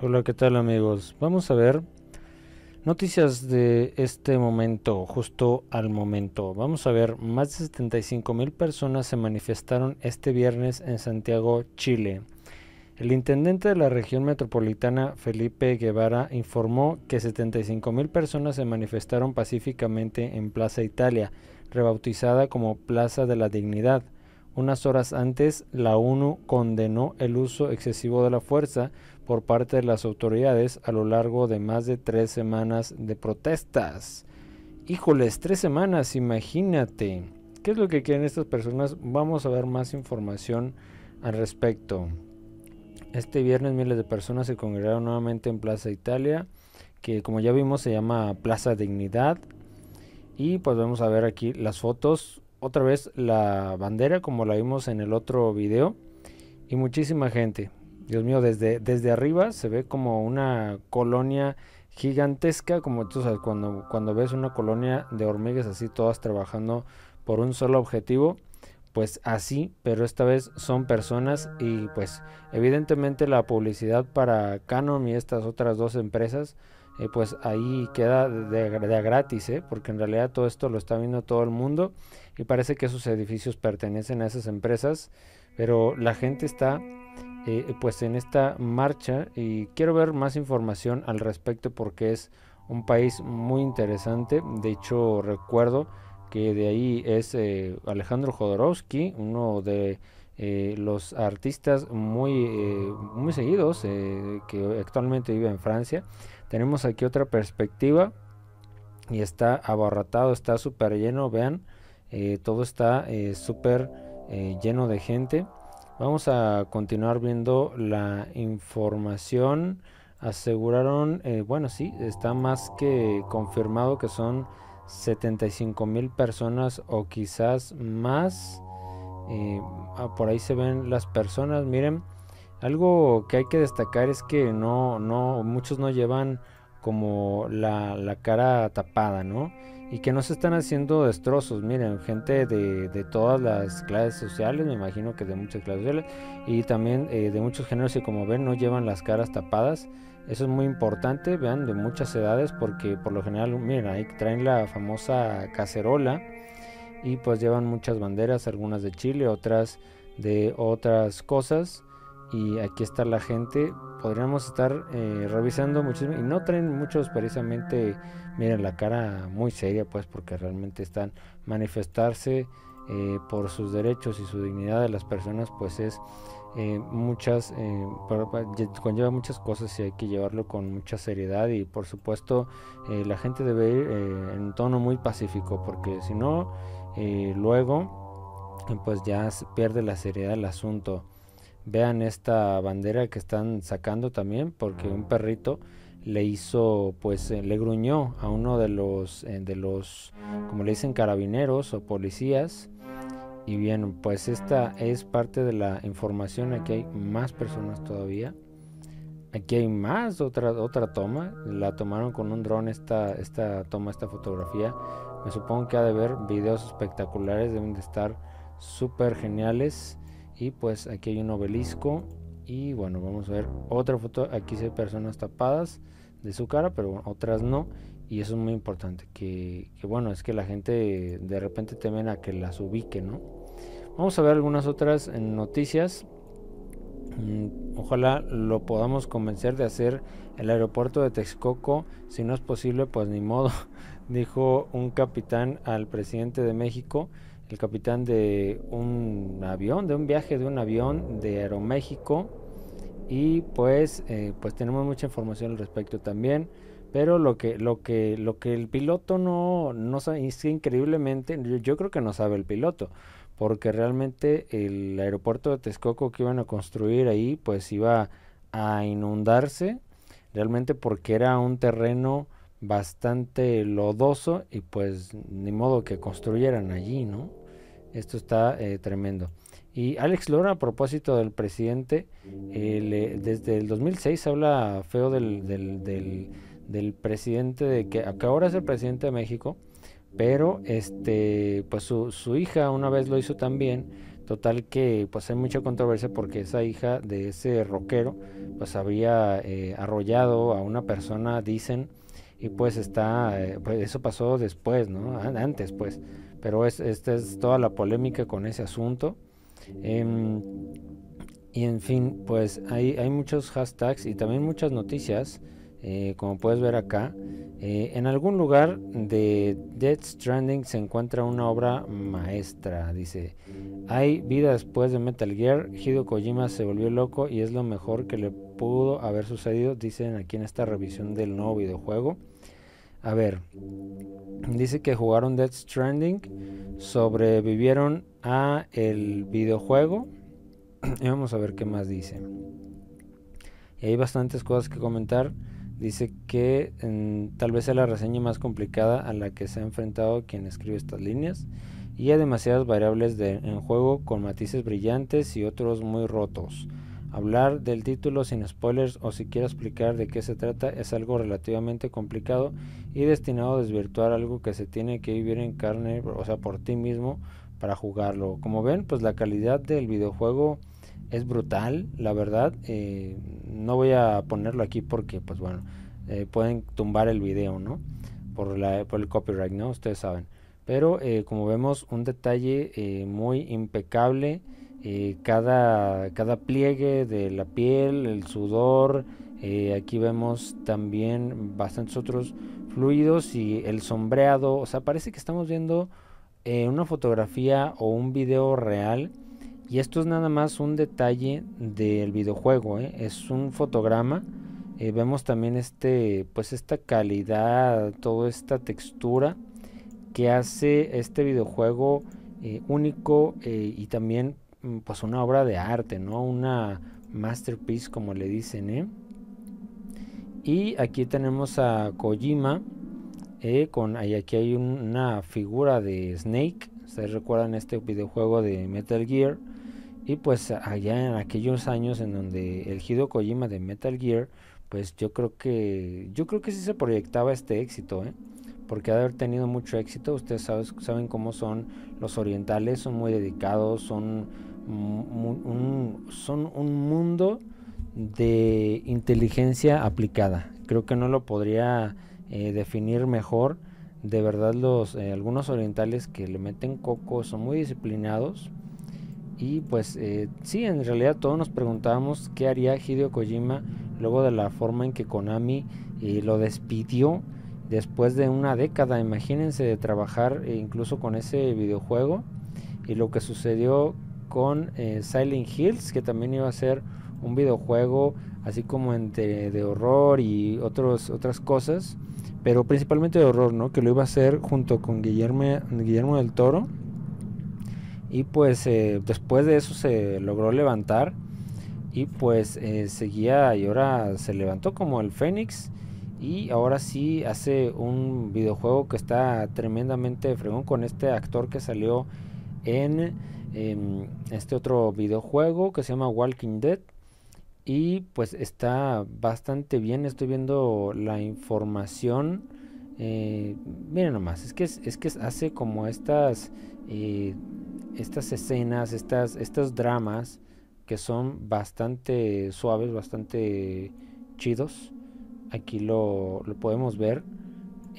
Hola, ¿qué tal amigos? Vamos a ver noticias de este momento, justo al momento. Vamos a ver, más de 75 mil personas se manifestaron este viernes en Santiago, Chile. El intendente de la región metropolitana, Felipe Guevara, informó que 75 mil personas se manifestaron pacíficamente en Plaza Italia, rebautizada como Plaza de la Dignidad. Unas horas antes, la ONU condenó el uso excesivo de la fuerza por parte de las autoridades a lo largo de más de tres semanas de protestas. Híjoles, tres semanas, imagínate. ¿Qué es lo que quieren estas personas? Vamos a ver más información al respecto. Este viernes miles de personas se congregaron nuevamente en Plaza Italia, que como ya vimos se llama Plaza Dignidad. Y pues vamos a ver aquí las fotos. Otra vez la bandera como la vimos en el otro video. Y muchísima gente. Dios mío, desde, desde arriba se ve como una colonia gigantesca, como tú cuando, cuando ves una colonia de hormigas así, todas trabajando por un solo objetivo, pues así, pero esta vez son personas y pues evidentemente la publicidad para Canon y estas otras dos empresas, eh, pues ahí queda de, gratis, ¿eh? porque en realidad todo esto lo está viendo todo el mundo y parece que esos edificios pertenecen a esas empresas, pero la gente está eh, pues en esta marcha y quiero ver más información al respecto porque es un país muy interesante. De hecho, recuerdo que de ahí es eh, Alejandro Jodorowsky, uno de eh, los artistas muy, muy seguidos que actualmente vive en Francia. Tenemos aquí otra perspectiva y está abarratado, está súper lleno, vean, todo está súper lleno de gente. Vamos a continuar viendo la información. Aseguraron, eh, bueno, sí, está más que confirmado que son 75 mil personas o quizás más. Eh, ah, por ahí se ven las personas. Miren, algo que hay que destacar es que no, no, muchos no llevan como la, la cara tapada, ¿no? y que no se están haciendo destrozos. Miren, gente de, todas las clases sociales, me imagino que de muchas clases sociales, y también eh, de muchos géneros y como ven no llevan las caras tapadas. Eso es muy importante, vean, de muchas edades, porque por lo general, miren, ahí traen la famosa cacerola y pues llevan muchas banderas, algunas de Chile, otras de otras cosas. Y aquí está la gente podríamos estar eh, revisando muchísimo y no traen muchos precisamente, miren la cara muy seria pues porque realmente están manifestarse eh, por sus derechos y su dignidad de las personas pues es eh, muchas, pues, conlleva muchas cosas y hay que llevarlo con mucha seriedad y por supuesto la gente debe ir en tono muy pacífico porque si no luego pues ya se pierde la seriedad del asunto. Vean esta bandera que están sacando también porque un ah. perrito le hizo, pues eh, le gruñó a uno de los, eh, de los, como le dicen, carabineros o policías. Y bien, pues esta es parte de la información. Aquí hay más personas todavía. Aquí hay más, otra, otra toma. La tomaron con un dron esta, esta toma, esta fotografía. Me supongo que ha de ver videos espectaculares, deben de estar súper geniales. Y pues aquí hay un obelisco. Y bueno, vamos a ver otra foto. Aquí se hay personas tapadas de su cara, pero otras no. Y eso es muy importante. Que, bueno, es que la gente de repente temen a que las ubique, ¿no? Vamos a ver algunas otras eh, noticias. Mm, ojalá lo podamos convencer de hacer el aeropuerto de Texcoco. Si no es posible, pues ni modo, dijo un capitán al presidente de México el capitán de un avión, de un viaje de un avión de Aeroméxico. Y pues, eh, pues tenemos mucha información al respecto también. Pero lo que, lo que, lo que el piloto no, no sabe, increíblemente, yo, yo creo que no sabe el piloto, porque realmente el aeropuerto de Texcoco que iban a construir ahí, pues iba a inundarse, realmente porque era un terreno bastante lodoso y pues ni modo que construyeran allí, ¿no? Esto está eh, tremendo. Y Alex Lora, a propósito del presidente, eh, desde el 2006 habla feo del, del, presidente, de que, ahora es el presidente de México, pero este, pues su, hija una vez lo hizo también. Total que pues hay mucha controversia porque esa hija de ese rockero pues había eh, arrollado a una persona, dicen, y pues está, pues eso pasó después, ¿no? Antes pues pero esta es toda la polémica con ese asunto. Em, y en fin, pues hay, muchos hashtags y también muchas noticias, eh, como puedes ver acá. Eh, en algún lugar de Dead Stranding se encuentra una obra maestra, dice. Hay vida después de Metal Gear, Hideo Kojima se volvió loco y es lo mejor que le pudo haber sucedido, dicen aquí en esta revisión del nuevo videojuego. A ver, dice que jugaron Death Stranding, sobrevivieron a el videojuego. Y vamos a ver qué más dice. Y hay bastantes cosas que comentar. Dice que tal vez sea la reseña más complicada a la que se ha enfrentado quien escribe estas líneas. Y hay demasiadas variables de, en juego con matices brillantes y otros muy rotos. Hablar del título sin spoilers o siquiera explicar de qué se trata es algo relativamente complicado y destinado a desvirtuar algo que se tiene que vivir en carne, o sea, por ti mismo para jugarlo. Como ven, pues la calidad del videojuego es brutal, la verdad. Eh, no voy a ponerlo aquí porque, pues bueno, eh, pueden tumbar el video, ¿no? Por, la, por el copyright, ¿no? Ustedes saben. Pero eh, como vemos, un detalle muy impecable eh, cada, cada pliegue de la piel, el sudor, eh, aquí vemos también bastantes otros fluidos y el sombreado, o sea, parece que estamos viendo eh, una fotografía o un video real y esto es nada más un detalle del videojuego, es un fotograma. vemos también este pues esta calidad toda esta textura que hace este videojuego único y también Mm, pues una obra de arte, ¿no? Una masterpiece como le dicen, ¿eh? Y aquí tenemos a Kojima, ¿eh? con, aquí hay una figura de Snake, ustedes recuerdan este videojuego de Metal Gear, y pues allá en aquellos años en donde el Hideo Kojima de Metal Gear, pues yo creo que yo creo que sí se proyectaba este éxito, ¿eh? porque ha de haber tenido mucho éxito. Ustedes saben, saben cómo son los orientales, son muy dedicados, son un, son un mundo de inteligencia aplicada. Creo que no lo podría eh, definir mejor. De verdad, los eh, algunos orientales que le meten coco son muy disciplinados. Y pues si eh, sí, en realidad todos nos preguntábamos qué haría Hideo Kojima luego de la forma en que Konami lo despidió después de una década, imagínense, de trabajar incluso con ese videojuego y lo que sucedió con eh, Silent Hills, que también iba a ser un videojuego así como entre de horror y otros, otras cosas, pero principalmente de horror, ¿no? Que lo iba a hacer junto con Guillermo, Guillermo del Toro. Y pues eh, después de eso se logró levantar y pues eh, seguía y ahora se levantó como el Fénix y ahora sí hace un videojuego que está tremendamente fregón con este actor que salió en Em, este otro videojuego que se llama Walking Dead. Y pues está bastante bien. Estoy viendo la información. Eh, miren nomás, es que, es que hace como estas, eh, estas escenas, estas, estos dramas que son bastante suaves, bastante chidos. Aquí lo podemos ver.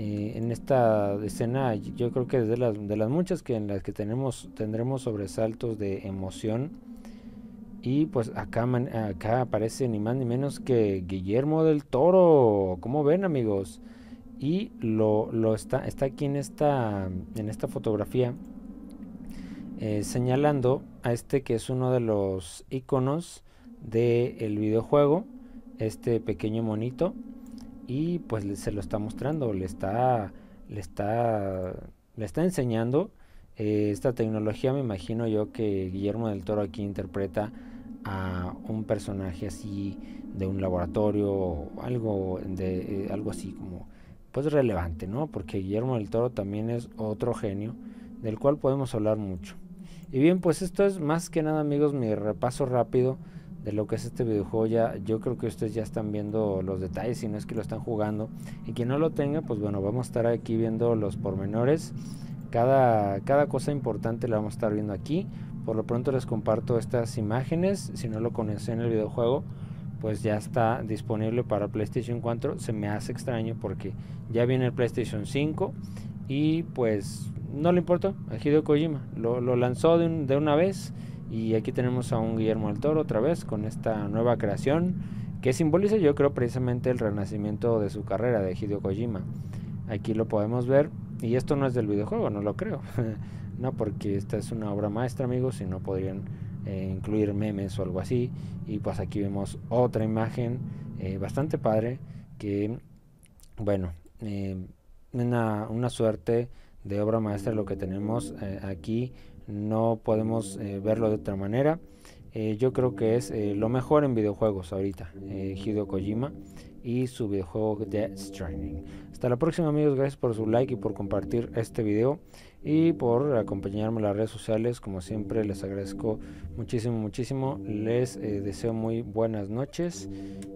Eh, en esta escena yo creo que es de las, muchas que en las que tenemos, tendremos sobresaltos de emoción. Y pues acá, acá aparece ni más ni menos que Guillermo del Toro. ¿Cómo ven amigos? Y lo, está, está aquí en esta, en esta fotografía eh, señalando a este que es uno de los iconos del videojuego, este pequeño monito y pues se lo está mostrando, le está, le está, le está enseñando eh, esta tecnología. Me imagino yo que Guillermo del Toro aquí interpreta a un personaje así de un laboratorio o algo, de, eh, algo así como pues relevante, ¿no? Porque Guillermo del Toro también es otro genio del cual podemos hablar mucho. Y bien, pues esto es más que nada amigos mi repaso rápido de lo que es este videojuego ya yo creo que ustedes ya están viendo los detalles si no es que lo están jugando y quien no lo tenga pues bueno vamos a estar aquí viendo los pormenores cada, cada cosa importante la vamos a estar viendo aquí por lo pronto les comparto estas imágenes si no lo conocen el videojuego pues ya está disponible para PlayStation 4 se me hace extraño porque ya viene el PlayStation 5 y pues no le importa, a Hideo Kojima lo, lanzó de una vez y aquí tenemos a un Guillermo del Toro otra vez con esta nueva creación que simboliza yo creo precisamente el renacimiento de su carrera de Hideo Kojima. Aquí lo podemos ver y esto no es del videojuego, no lo creo. no porque esta es una obra maestra amigos, si no podrían eh, incluir memes o algo así. Y pues aquí vemos otra imagen eh, bastante padre que, bueno, eh, una, suerte de obra maestra lo que tenemos aquí no podemos eh, verlo de otra manera. Eh, yo creo que es eh, lo mejor en videojuegos ahorita, Hideo Kojima y su videojuego Death Stranding. Hasta la próxima amigos, gracias por su like y por compartir este video y por acompañarme en las redes sociales. Como siempre les agradezco muchísimo, muchísimo. Les deseo muy buenas noches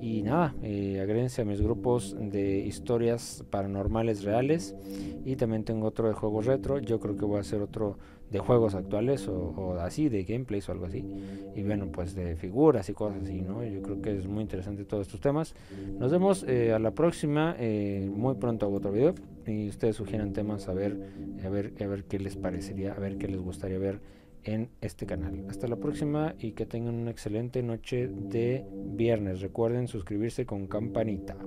y nada, eh, a mis grupos de historias paranormales reales y también tengo otro de juegos retro. Yo creo que voy a hacer otro de juegos actuales o, así, de gameplays o algo así. Y bueno, pues de figuras y cosas así, ¿no? Yo creo que es muy interesante todos estos temas. Nos vemos eh, a la próxima, eh, muy pronto hago otro video y ustedes sugieran temas a ver, a ver, a ver qué les parecería, a ver qué les gustaría ver en este canal. Hasta la próxima y que tengan una excelente noche de viernes. Recuerden suscribirse con campanita.